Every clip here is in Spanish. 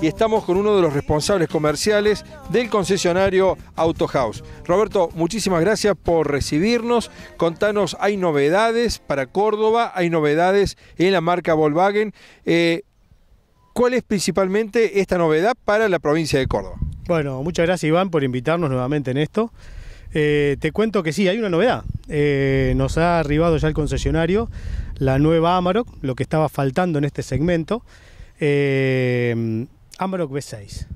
y estamos con uno de los responsables comerciales del concesionario House. Roberto, muchísimas gracias por recibirnos. Contanos, hay novedades para Córdoba, hay novedades en la marca Volkswagen. Eh, ¿Cuál es principalmente esta novedad para la provincia de Córdoba? Bueno, muchas gracias Iván por invitarnos nuevamente en esto. Eh, te cuento que sí, hay una novedad. Eh, nos ha arribado ya el concesionario la nueva Amarok, lo que estaba faltando en este segmento. Amarok V6.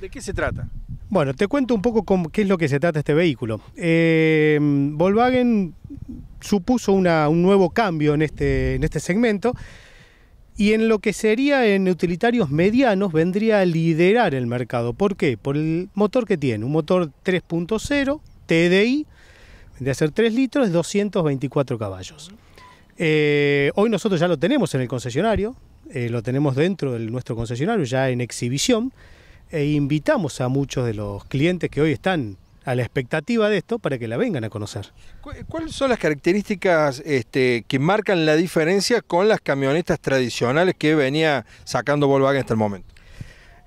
¿De qué se trata? Bueno, te cuento un poco qué es lo que se trata este vehículo. Eh, Volkswagen supuso un nuevo cambio en este, en este segmento y en lo que sería en utilitarios medianos vendría a liderar el mercado. ¿Por qué? Por el motor que tiene, un motor 3.0 TDI, de hacer 3 litros, 224 caballos. Eh, hoy nosotros ya lo tenemos en el concesionario, eh, lo tenemos dentro de nuestro concesionario, ya en exhibición, e invitamos a muchos de los clientes que hoy están a la expectativa de esto para que la vengan a conocer. ¿Cuáles son las características este, que marcan la diferencia con las camionetas tradicionales que venía sacando Volkswagen hasta el momento?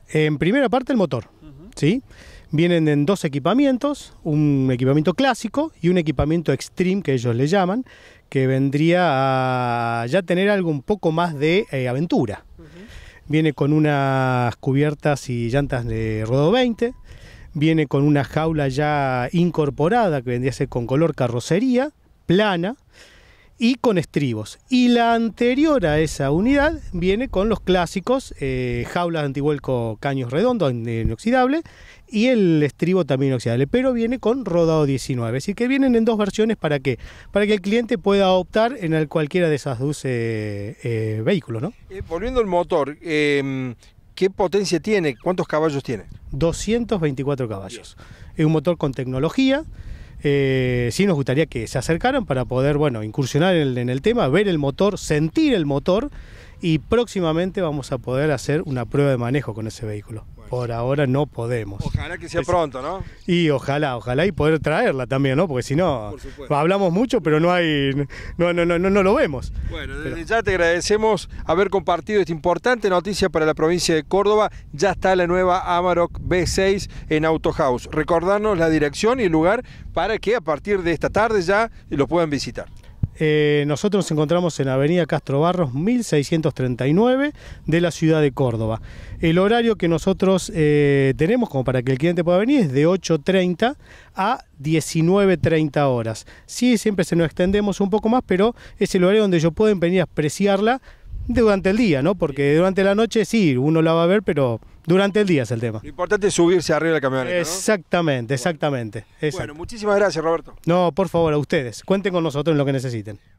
En primera parte el motor, ¿sí? Vienen en dos equipamientos, un equipamiento clásico y un equipamiento extreme que ellos le llaman, que vendría a ya tener algo un poco más de eh, aventura. Viene con unas cubiertas y llantas de rodo 20, viene con una jaula ya incorporada que vendría a ser con color carrocería, plana, y con estribos. Y la anterior a esa unidad viene con los clásicos, eh, jaulas antivuelco caños redondos inoxidable y el estribo también inoxidable, pero viene con rodado 19. Así que vienen en dos versiones para qué? Para que el cliente pueda optar en cualquiera de esas dos eh, eh, vehículos. volviendo al motor, em, ¿qué potencia tiene? ¿Cuántos caballos tiene? 224 caballos. Es un motor con tecnología. Eh, sí nos gustaría que se acercaran para poder, bueno, incursionar en, en el tema, ver el motor, sentir el motor y próximamente vamos a poder hacer una prueba de manejo con ese vehículo. Por ahora no podemos. Ojalá que sea pronto, ¿no? Y ojalá, ojalá y poder traerla también, ¿no? Porque si no, hablamos mucho, pero no hay, no, no, no, no, lo vemos. Bueno, ya te agradecemos haber compartido esta importante noticia para la provincia de Córdoba. Ya está la nueva Amarok B6 en Autohouse. Recordarnos la dirección y el lugar para que a partir de esta tarde ya lo puedan visitar. Eh, nosotros nos encontramos en Avenida Castro Barros 1639 de la ciudad de Córdoba. El horario que nosotros eh, tenemos como para que el cliente pueda venir es de 8.30 a 19.30 horas. Sí, siempre se nos extendemos un poco más, pero es el horario donde ellos pueden venir a apreciarla durante el día, ¿no? Porque durante la noche sí, uno la va a ver, pero durante el día es el tema. Lo importante es subirse arriba del camión. Exactamente, exactamente. Bueno, muchísimas gracias, Roberto. No, por favor, a ustedes. Cuenten con nosotros en lo que necesiten.